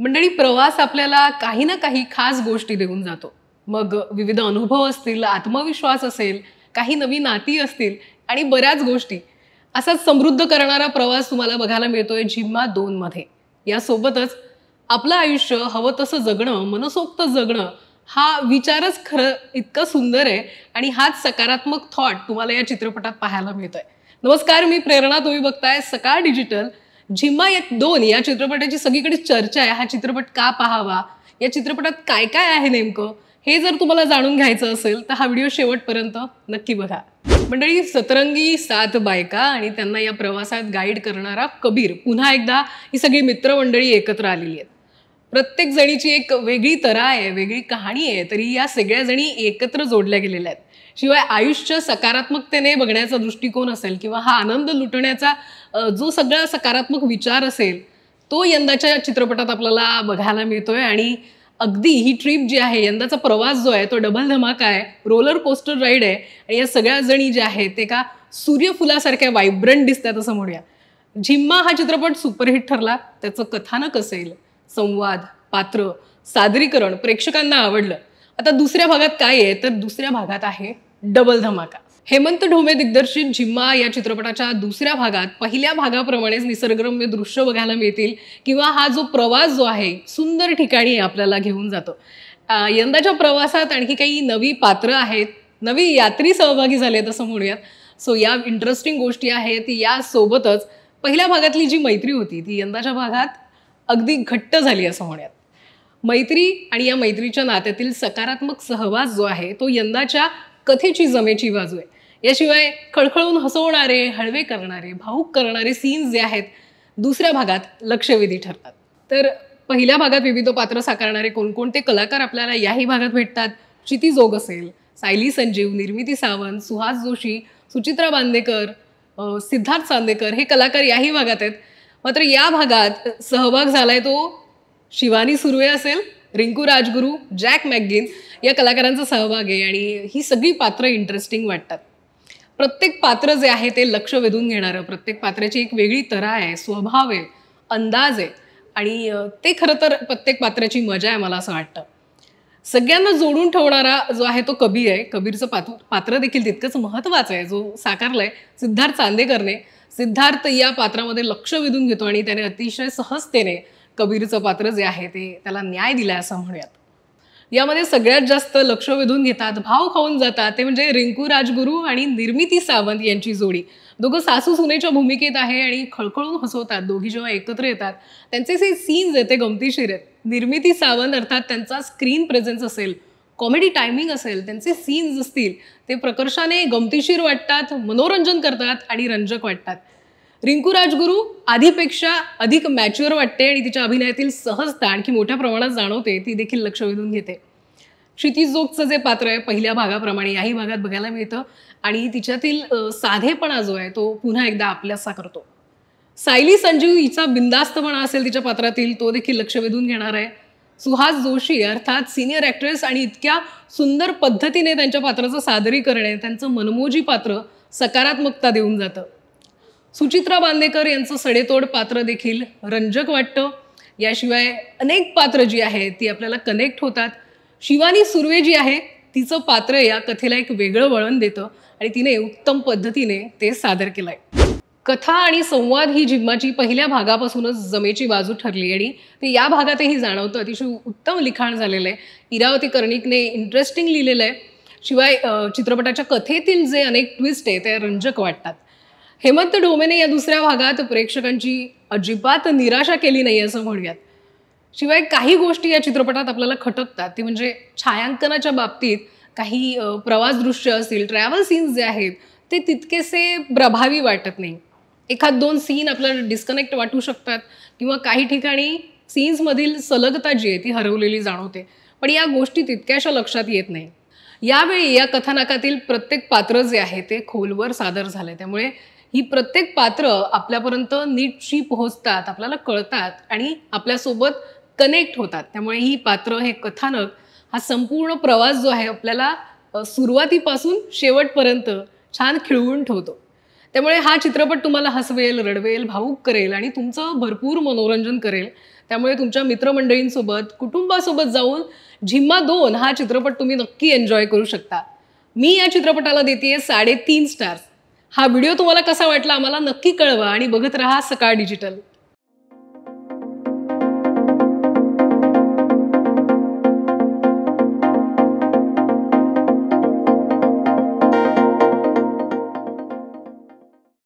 मंडळी प्रवास आपल्याला काही ना काही खास गोष्टी देऊन जातो मग विविध अनुभव असतील आत्मविश्वास असेल काही नवी नाती असतील आणि बऱ्याच गोष्टी असाच समृद्ध करणारा प्रवास तुम्हाला बघायला मिळतोय जिम्मा दोनमध्ये यासोबतच आपलं आयुष्य हवं तसं जगणं मनसोक्त जगणं हा विचारच खरं इतका सुंदर आहे आणि हाच सकारात्मक थॉट तुम्हाला या चित्रपटात पाहायला मिळतोय नमस्कार मी प्रेरणा तुम्ही बघताय सकाळ डिजिटल या दोन या चित्रपटाची सगळीकडे चर्चा आहे हा चित्रपट का पाहावा या चित्रपटात काय काय आहे नेमकं हे जर तुम्हाला जाणून घ्यायचं असेल तर हा व्हिडिओ शेवटपर्यंत नक्की बघा मंडळी सतरंगी सात बायका आणि त्यांना या प्रवासात गाईड करणारा कबीर पुन्हा एकदा ही सगळी मित्रमंडळी एकत्र आलेली आहेत प्रत्येक जणीची एक वेगळी तरा आहे वेगळी कहाणी आहे तरी या सगळ्या जणी एकत्र जोडल्या गेलेल्या आहेत शिवाय आयुष्य सकारात्मकतेने बघण्याचा दृष्टिकोन असेल किंवा हा आनंद लुटण्याचा जो सगळा सकारात्मक विचार असेल तो यंदाच्या चित्रपटात आपल्याला बघायला मिळतोय आणि अगदी ही ट्रिप जी आहे यंदाचा प्रवास जो आहे तो डबल धमाका आहे रोलर कोस्टर राईड आहे आणि या सगळ्या जणी ज्या आहेत ते का सूर्यफुलासारख्या वायब्रंट दिसतात असं म्हणूया झिम्मा हा चित्रपट सुपरहिट ठरला त्याचं कथानक असेल संवाद पात्र सादरीकरण प्रेक्षकांना आवडलं आता दुसऱ्या भागात काय आहे तर दुसऱ्या भागात आहे डबल धमाका हेमंत ढोमे दिग्दर्शित झिम्मा या चित्रपटाच्या दुसऱ्या भागात पहिल्या भागाप्रमाणेच निसर्गरम्य दृश्य बघायला मिळतील किंवा हा जो प्रवास जो आहे सुंदर ठिकाणी आपल्याला घेऊन जातो यंदाच्या प्रवासात आणखी काही नवी पात्र आहेत नवी यात्री सहभागी झालेत असं म्हणूयात सो या इंटरेस्टिंग गोष्टी आहेत यासोबतच पहिल्या भागातली जी मैत्री होती ती यंदाच्या भागात अगदी घट्ट झाली असं म्हणूयात मैत्री आणि या मैत्रीच्या नात्यातील सकारात्मक सहवास जो आहे तो यंदाच्या कथेची जमेची बाजू आहे याशिवाय खळखळून हसवणारे हळवे करणारे भाऊक करणारे सीन्स जे आहेत दुसऱ्या भागात लक्षवेधी ठरतात तर पहिल्या भागात विविध पात्र साकारणारे कोणकोणते कलाकार आपल्याला याही भागात भेटतात चिती जोग असेल सायली संजीव निर्मिती सावंत सुहास जोशी सुचित्रा बांदेकर सिद्धार्थ चांदेकर हे कलाकार याही भागात आहेत मात्र या भागात सहभाग झालाय तो शिवानी सुर्वे असेल रिंकू राजगुरू जॅक मॅगिन या कलाकारांचा सहभाग आहे आणि ही सगळी पात्र इंटरेस्टिंग वाटतात प्रत्येक पात्र जे आहे ते लक्ष वेधून घेणारं प्रत्येक पात्राची एक वेगळी तरा आहे स्वभाव आहे अंदाज आहे आणि ते खरं तर प्रत्येक पात्राची मजा आहे मला असं वाटतं सगळ्यांना जोडून ठेवणारा जो आहे तो कबीर आहे कबीरचं पात्र पात्र देखील तितकंच महत्त्वाचं आहे जो साकारला आहे सिद्धार्थ चांदेकरने सिद्धार्थ या पात्रामध्ये लक्ष वेधून घेतो आणि त्याने अतिशय सहजतेने कबीरचं पात्र जे आहे ते त्याला न्याय दिला असं म्हणूयात यामध्ये सगळ्यात जास्त लक्ष वेधून घेतात भाव खाऊन जातात ते म्हणजे रिंकू राजगुरू आणि निर्मिती सावंत यांची जोडी दोघं सासू सुनेच्या भूमिकेत आहे आणि खळखळून हसवतात दोघी जेव्हा एकत्र येतात त्यांचे जे सीन्स आहेत ते गमतीशीर आहेत निर्मिती सावंत अर्थात त्यांचा स्क्रीन प्रेझेन्स असेल कॉमेडी टायमिंग असेल त्यांचे सीन्स असतील ते प्रकर्षाने गमतीशीर वाटतात मनोरंजन करतात आणि रंजक वाटतात रिंकू राजगुरू आधीपेक्षा अधिक मॅच्युअर वाटते आणि तिच्या अभिनयातील सहजता आणखी मोठ्या प्रमाणात जाणवते ती देखील लक्ष वेधून घेते क्षितिज जोगचं जे पात्र आहे पहिल्या भागाप्रमाणे याही भागात बघायला मिळतं आणि तिच्यातील साधेपणा जो आहे तो पुन्हा एकदा आपल्यासा करतो सायली संजीव हिचा बिंदास्तपणा असेल तिच्या पात्रातील तो देखील लक्ष वेधून घेणार आहे सुहास जोशी अर्थात सिनियर ऍक्ट्रेस आणि इतक्या सुंदर पद्धतीने त्यांच्या पात्राचं सादरीकरण आहे त्यांचं मनमोजी पात्र सकारात्मकता देऊन जातं सुचित्रा बांदेकर यांचं सडेतोड पात्र देखील रंजक वाटतं याशिवाय अनेक पात्र जी आहे ती आपल्याला कनेक्ट होतात शिवानी सुर्वे जी आहे तिचं पात्र या कथेला एक वेगळं वळण देतं आणि तिने उत्तम पद्धतीने ते सादर केलं आहे कथा आणि संवाद ही जिम्माची पहिल्या भागापासूनच जमेची बाजू ठरली आणि ते या भागातही जाणवतं अतिशय उत्तम लिखाण झालेलं आहे इरावती कर्णिकने इंटरेस्टिंग लिहिलेलं आहे शिवाय चित्रपटाच्या कथेतील जे अनेक ट्विस्ट आहे ते रंजक वाटतात हेमंत डोमेने या दुसऱ्या भागात प्रेक्षकांची अजिबात निराशा केली नाही असं म्हणूयात शिवाय काही गोष्टी या चित्रपटात आपल्याला खटकतात ती म्हणजे छायांकनाच्या बाबतीत काही प्रवास दृश्य असतील ट्रॅव्हल सीन्स जे आहेत ते तितकेसे प्रभावी वाटत नाही एखाद दोन सीन आपल्याला डिस्कनेक्ट वाटू शकतात किंवा काही ठिकाणी सीन्समधील सलगता जी आहे ती हरवलेली जाणवते पण या गोष्टी तितक्याशा लक्षात येत नाही यावेळी या कथानकातील प्रत्येक पात्र जे आहे ते खोलवर सादर झाले त्यामुळे ही प्रत्येक पात्र आपल्यापर्यंत नीटशी पोहोचतात आपल्याला कळतात आणि आपल्यासोबत कनेक्ट होतात त्यामुळे ही पात्र हे कथानक हा संपूर्ण प्रवास जो आहे आपल्याला सुरुवातीपासून शेवटपर्यंत छान खिळवून ठेवतो त्यामुळे हा चित्रपट तुम्हाला हसवेल रडवेल भावूक करेल आणि तुमचं भरपूर मनोरंजन करेल त्यामुळे तुमच्या मित्रमंडळींसोबत कुटुंबासोबत जाऊन झिम्मा दोन हा चित्रपट तुम्ही नक्की एन्जॉय करू शकता मी या चित्रपटाला देते साडेतीन स्टार्स हा व्हिडिओ तुम्हाला कसा वाटला आम्हाला नक्की कळवा आणि बघत रहा सकाळ डिजिटल